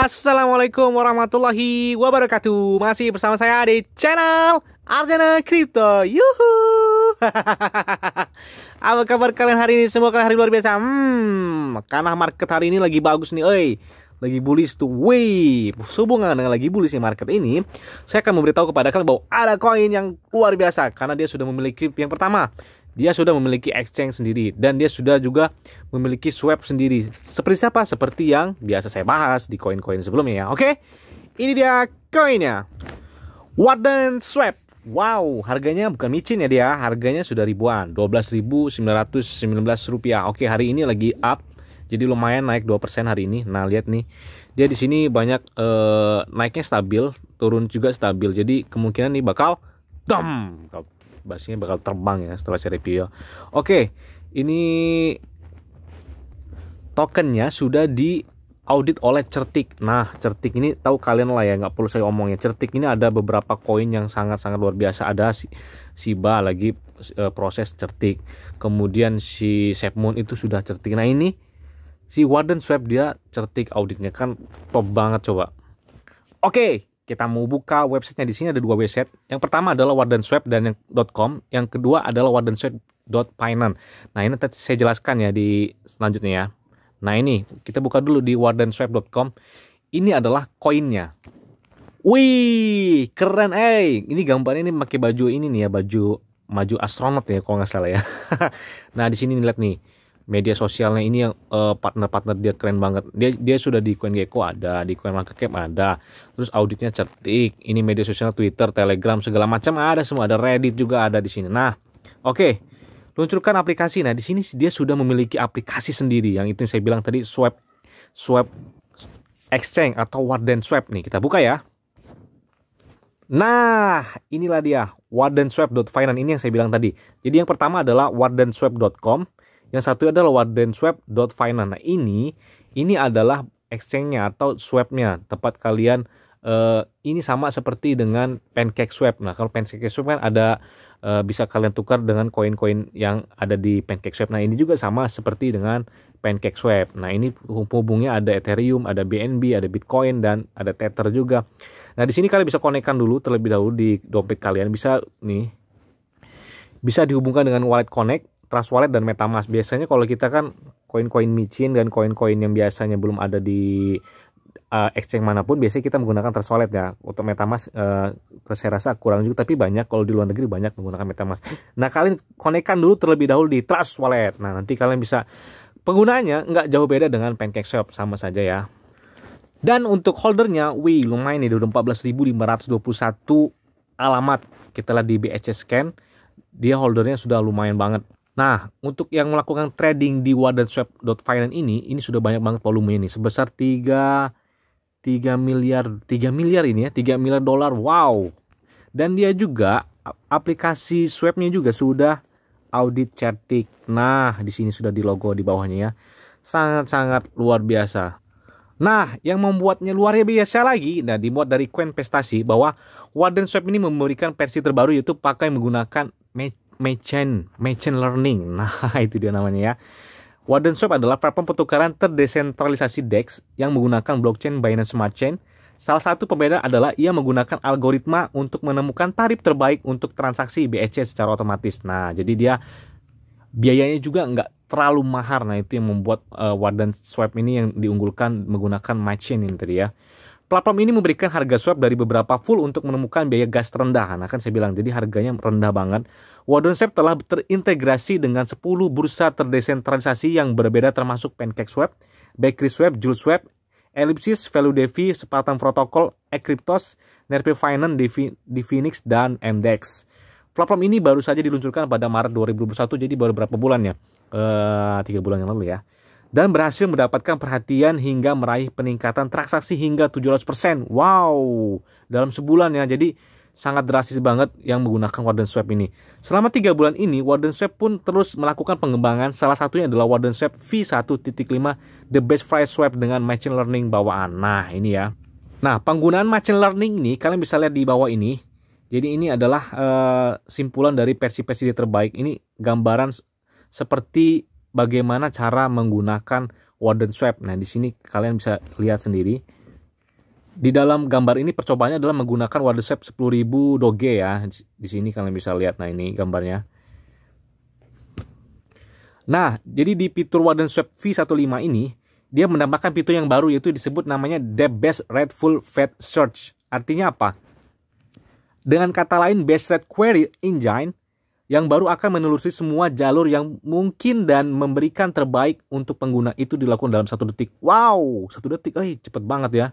Assalamualaikum warahmatullahi wabarakatuh Masih bersama saya di channel Arjana Crypto Yuhu Apa kabar kalian hari ini? Semoga hari luar biasa Hmm, karena market hari ini lagi bagus nih oi lagi bullish tuh, wih, sehubungan dengan lagi bullish nih market ini, saya akan memberitahu kepada kalian bahwa ada koin yang luar biasa karena dia sudah memiliki yang pertama dia sudah memiliki exchange sendiri dan dia sudah juga memiliki swap sendiri. Seperti siapa? Seperti yang biasa saya bahas di koin-koin sebelumnya ya. Oke. Ini dia koinnya. Warden Swap. Wow, harganya bukan micin ya dia, harganya sudah ribuan, 12.919 rupiah. Oke, hari ini lagi up, jadi lumayan naik 2% hari ini. Nah, lihat nih, dia di sini banyak eh, naiknya stabil, turun juga stabil. Jadi kemungkinan nih bakal dom. Basnya bakal terbang ya setelah saya review Oke, ini tokennya sudah di audit oleh Certik. Nah, Certik ini tahu kalian lah ya, nggak perlu saya omongnya. Certik ini ada beberapa koin yang sangat-sangat luar biasa. Ada si Siba lagi eh, proses Certik. Kemudian si Sepmoon itu sudah Certik. Nah, ini si Warden Swap dia Certik auditnya kan top banget coba. Oke, okay, kita mau buka websitenya di sini ada dua website. Yang pertama adalah wardenswap dan yang .com, yang kedua adalah wardansweb.finance. Nah, ini nanti saya jelaskan ya di selanjutnya ya. Nah, ini kita buka dulu di com. Ini adalah koinnya. Wih, keren eh. Ini gambarnya ini pakai baju ini nih ya, baju maju astronot ya kalau nggak salah ya. nah, di sini nih lihat nih media sosialnya ini yang partner eh, partner-partner dia keren banget. Dia dia sudah di CoinGecko ada, di CoinMarketCap ada. Terus auditnya cerdik. Ini media sosial Twitter, Telegram segala macam ada semua, ada Reddit juga ada di sini. Nah, oke. Okay. Luncurkan aplikasi. Nah, di sini dia sudah memiliki aplikasi sendiri yang itu yang saya bilang tadi Swap Swap Exchange atau Warden Swap nih. Kita buka ya. Nah, inilah dia wardenswap.finance ini yang saya bilang tadi. Jadi yang pertama adalah wardenswap.com yang satu adalah Warden Swap Finance. Nah, ini ini adalah exchange-nya atau swap-nya tempat kalian eh, ini sama seperti dengan pancake swap. Nah, kalau pancake swap kan ada eh, bisa kalian tukar dengan koin-koin yang ada di pancake swap. Nah, ini juga sama seperti dengan pancake swap. Nah, ini hubungnya ada Ethereum, ada BNB, ada Bitcoin dan ada Tether juga. Nah, di sini kalian bisa konekkan dulu terlebih dahulu di dompet kalian bisa nih bisa dihubungkan dengan wallet connect Trust Wallet dan MetaMask. Biasanya kalau kita kan koin-koin micin dan koin-koin yang biasanya belum ada di uh, exchange manapun biasanya kita menggunakan Trust Wallet ya. Untuk MetaMask uh, saya rasa kurang juga tapi banyak kalau di luar negeri banyak menggunakan MetaMask. Nah, kalian konekkan dulu terlebih dahulu di Trust Wallet. Nah, nanti kalian bisa penggunaannya nggak jauh beda dengan Pancake Shop sama saja ya. Dan untuk holdernya, wih lumayan nih, 14.521 alamat. Kita lihat di BSC Scan, dia holdernya sudah lumayan banget. Nah, untuk yang melakukan trading di wadanswap.finance ini, ini sudah banyak banget volumenya nih, sebesar 3 3 miliar 3 miliar ini ya, 3 miliar dolar. Wow. Dan dia juga aplikasi swapnya juga sudah audit certik. Nah, di sini sudah di logo di bawahnya ya. Sangat-sangat luar biasa. Nah, yang membuatnya luar biasa lagi, nah dibuat dari Coin Pestasi, bahwa Warden ini memberikan versi terbaru yaitu pakai menggunakan machine, machine learning. Nah, itu dia namanya ya. Warden Swap adalah platform pertukaran terdesentralisasi DEX yang menggunakan blockchain Binance Smart Chain. Salah satu pembeda adalah ia menggunakan algoritma untuk menemukan tarif terbaik untuk transaksi BSC e secara otomatis. Nah, jadi dia biayanya juga nggak terlalu mahar. Nah, itu yang membuat uh, Warden Swap ini yang diunggulkan menggunakan machine ini tadi ya. Platform ini memberikan harga swap dari beberapa full untuk menemukan biaya gas terendah. Nah, kan saya bilang, jadi harganya rendah banget. Wadonsep telah terintegrasi dengan 10 bursa terdesentralisasi yang berbeda termasuk PancakeSwap, BakerySwap, JoolSwap, Ellipsis, ValueDefi, Spartan Protocol, Ecryptos, Nerpe Finance, Defi, Definix, dan MDEX. Platform ini baru saja diluncurkan pada Maret 2021, jadi baru berapa bulan ya? Eh, tiga bulan yang lalu ya. Dan berhasil mendapatkan perhatian hingga meraih peningkatan transaksi hingga 700%. Wow, dalam sebulan ya. Jadi sangat drastis banget yang menggunakan Warden Swap ini. Selama 3 bulan ini, Warden Swap pun terus melakukan pengembangan. Salah satunya adalah Warden Swap V1.5 The Best Price Swap dengan Machine Learning bawaan. Nah, ini ya. Nah, penggunaan Machine Learning ini kalian bisa lihat di bawah ini. Jadi ini adalah uh, simpulan dari versi-versi terbaik. Ini gambaran seperti bagaimana cara menggunakan Warden Swap. Nah, di sini kalian bisa lihat sendiri. Di dalam gambar ini percobaannya adalah menggunakan watership 10.000 doge ya. Di sini kalian bisa lihat nah ini gambarnya. Nah, jadi di fitur Warden Swap V15 ini, dia menambahkan fitur yang baru yaitu disebut namanya The Best Red Full Fat Search. Artinya apa? Dengan kata lain, Best Red Query Engine yang baru akan menelusuri semua jalur yang mungkin dan memberikan terbaik untuk pengguna itu dilakukan dalam satu detik. Wow, satu detik, eh cepet banget ya.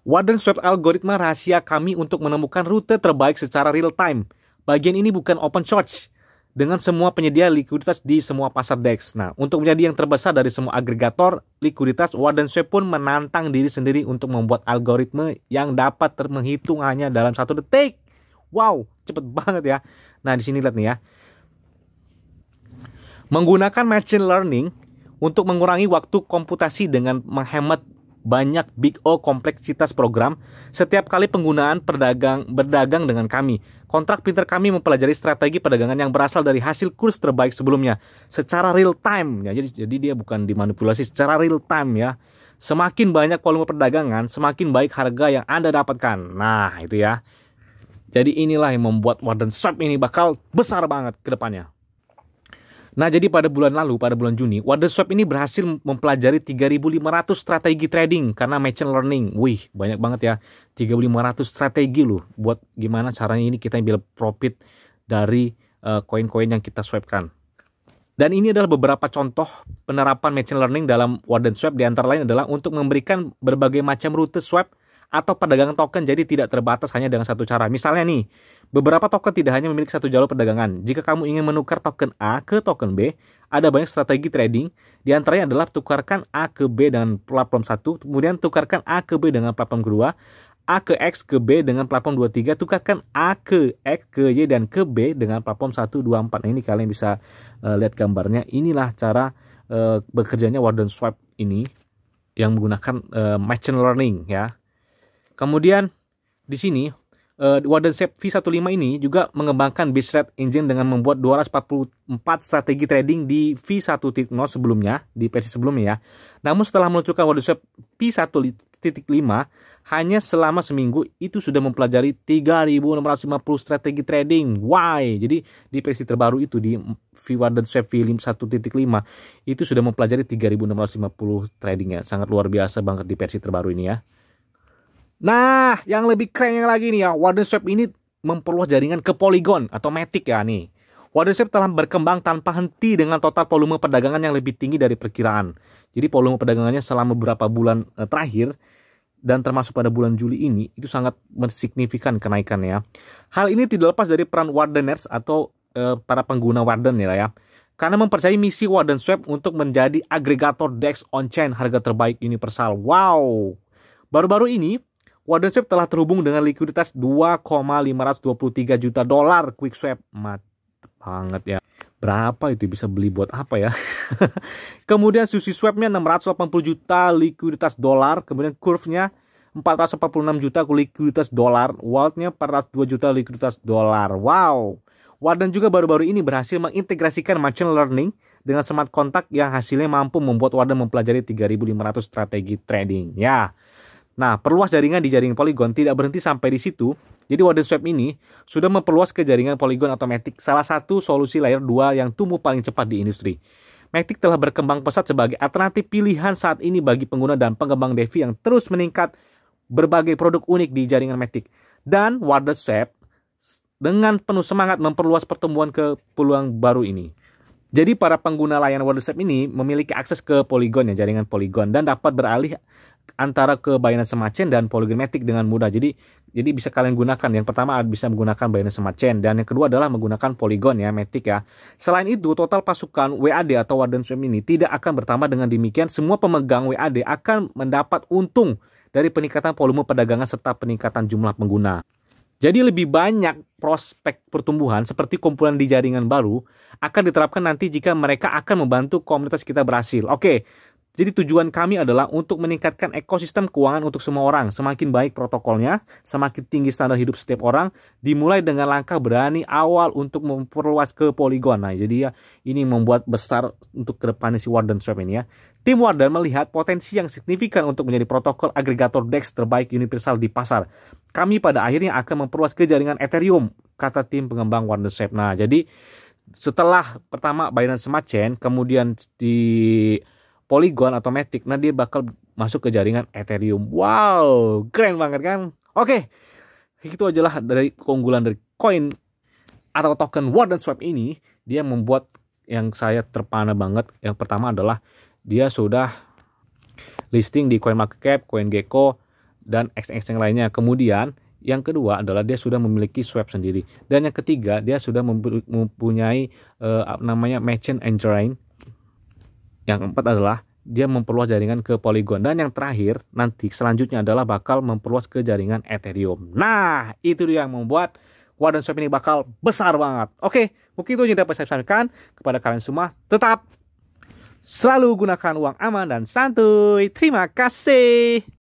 Warden Swap algoritma rahasia kami untuk menemukan rute terbaik secara real time. Bagian ini bukan open source dengan semua penyedia likuiditas di semua pasar DEX. Nah, untuk menjadi yang terbesar dari semua agregator likuiditas, Warden Swap pun menantang diri sendiri untuk membuat algoritma yang dapat termenghitung hanya dalam satu detik. Wow, cepet banget ya. Nah, di sini lihat nih ya. Menggunakan machine learning untuk mengurangi waktu komputasi dengan menghemat banyak big O kompleksitas program setiap kali penggunaan perdagang berdagang dengan kami. Kontrak pinter kami mempelajari strategi perdagangan yang berasal dari hasil kurs terbaik sebelumnya secara real time. Ya, jadi, jadi dia bukan dimanipulasi secara real time ya. Semakin banyak volume perdagangan, semakin baik harga yang Anda dapatkan. Nah, itu ya. Jadi inilah yang membuat Warden swap ini bakal besar banget ke depannya. Nah, jadi pada bulan lalu, pada bulan Juni, Waterswap ini berhasil mempelajari 3.500 strategi trading karena machine learning. Wih, banyak banget ya. 3.500 strategi loh buat gimana caranya ini kita ambil profit dari eh, koin-koin uh, yang kita swapkan. Dan ini adalah beberapa contoh penerapan machine learning dalam Warden Swap di antara lain adalah untuk memberikan berbagai macam rute swap atau perdagangan token jadi tidak terbatas hanya dengan satu cara. Misalnya nih, beberapa token tidak hanya memiliki satu jalur perdagangan. Jika kamu ingin menukar token A ke token B, ada banyak strategi trading. Di antaranya adalah tukarkan A ke B dengan platform 1, kemudian tukarkan A ke B dengan platform kedua, A ke X ke B dengan platform 23 tukarkan A ke X ke Y dan ke B dengan platform 124 nah, ini kalian bisa uh, lihat gambarnya inilah cara uh, bekerjanya Warden Swap ini yang menggunakan uh, machine learning ya Kemudian di sini uh, Chef V15 ini juga mengembangkan base rate engine dengan membuat 244 strategi trading di v 10 sebelumnya, di versi sebelumnya ya. Namun setelah meluncurkan Chef V1.5 hanya selama seminggu itu sudah mempelajari 3650 strategi trading. Why? Jadi di versi terbaru itu di V Chef V1.5 itu sudah mempelajari 3650 trading ya. Sangat luar biasa banget di versi terbaru ini ya. Nah, yang lebih keren yang lagi nih ya, Warden Swap ini memperluas jaringan ke Polygon atau Matic ya nih. Warden Swap telah berkembang tanpa henti dengan total volume perdagangan yang lebih tinggi dari perkiraan. Jadi volume perdagangannya selama beberapa bulan eh, terakhir dan termasuk pada bulan Juli ini itu sangat signifikan kenaikannya. Ya. Hal ini tidak lepas dari peran Wardeners atau e, para pengguna Warden ya ya. Karena mempercayai misi Warden Swap untuk menjadi agregator DEX on-chain harga terbaik universal. Wow. Baru-baru ini, Warden Swap telah terhubung dengan likuiditas 2,523 juta dolar Quick Swap. Mat banget ya. Berapa itu bisa beli buat apa ya? kemudian Susi Swapnya 680 juta likuiditas dolar, kemudian curve-nya 446 juta likuiditas dolar, Vault-nya 402 juta likuiditas dolar. Wow. Warden juga baru-baru ini berhasil mengintegrasikan machine learning dengan smart contact yang hasilnya mampu membuat Warden mempelajari 3.500 strategi trading. Ya, Nah, perluas jaringan di jaringan poligon tidak berhenti sampai di situ. Jadi Warden Swap ini sudah memperluas ke jaringan poligon otomatik, salah satu solusi layer 2 yang tumbuh paling cepat di industri. Matic telah berkembang pesat sebagai alternatif pilihan saat ini bagi pengguna dan pengembang DeFi yang terus meningkat berbagai produk unik di jaringan Matic. Dan Warden Swap dengan penuh semangat memperluas pertumbuhan ke peluang baru ini. Jadi para pengguna layanan Warden Swap ini memiliki akses ke Polygon ya, jaringan Polygon dan dapat beralih antara ke Binance Smart Chain dan Polygonmatic dengan mudah. Jadi jadi bisa kalian gunakan. Yang pertama bisa menggunakan Binance Smart Chain dan yang kedua adalah menggunakan Polygon ya, Matic ya. Selain itu, total pasukan WAD atau Warden Swim ini tidak akan bertambah dengan demikian semua pemegang WAD akan mendapat untung dari peningkatan volume perdagangan serta peningkatan jumlah pengguna. Jadi lebih banyak prospek pertumbuhan seperti kumpulan di jaringan baru akan diterapkan nanti jika mereka akan membantu komunitas kita berhasil. Oke, jadi tujuan kami adalah untuk meningkatkan ekosistem keuangan untuk semua orang. Semakin baik protokolnya, semakin tinggi standar hidup setiap orang, dimulai dengan langkah berani awal untuk memperluas ke poligon. Nah, jadi ya ini membuat besar untuk ke kedepannya si Warden Swap ini ya. Tim Warden melihat potensi yang signifikan untuk menjadi protokol agregator DEX terbaik universal di pasar. Kami pada akhirnya akan memperluas ke jaringan Ethereum, kata tim pengembang Warden Swap. Nah, jadi setelah pertama Binance Smart Chain, kemudian di Polygon atau Matic, nah dia bakal masuk ke jaringan Ethereum. Wow, keren banget kan? Oke, okay. itu ajalah dari keunggulan dari koin atau token Warden Swap ini, dia membuat yang saya terpana banget. Yang pertama adalah dia sudah listing di CoinMarketCap, CoinGecko, dan exchange lainnya. Kemudian yang kedua adalah dia sudah memiliki swap sendiri. Dan yang ketiga, dia sudah mempunyai uh, namanya Merchant Engine yang keempat adalah dia memperluas jaringan ke Polygon dan yang terakhir nanti selanjutnya adalah bakal memperluas ke jaringan Ethereum. Nah, itu dia yang membuat Warden Swap ini bakal besar banget. Oke, mungkin itu yang dapat saya sampaikan kepada kalian semua. Tetap selalu gunakan uang aman dan santuy. Terima kasih.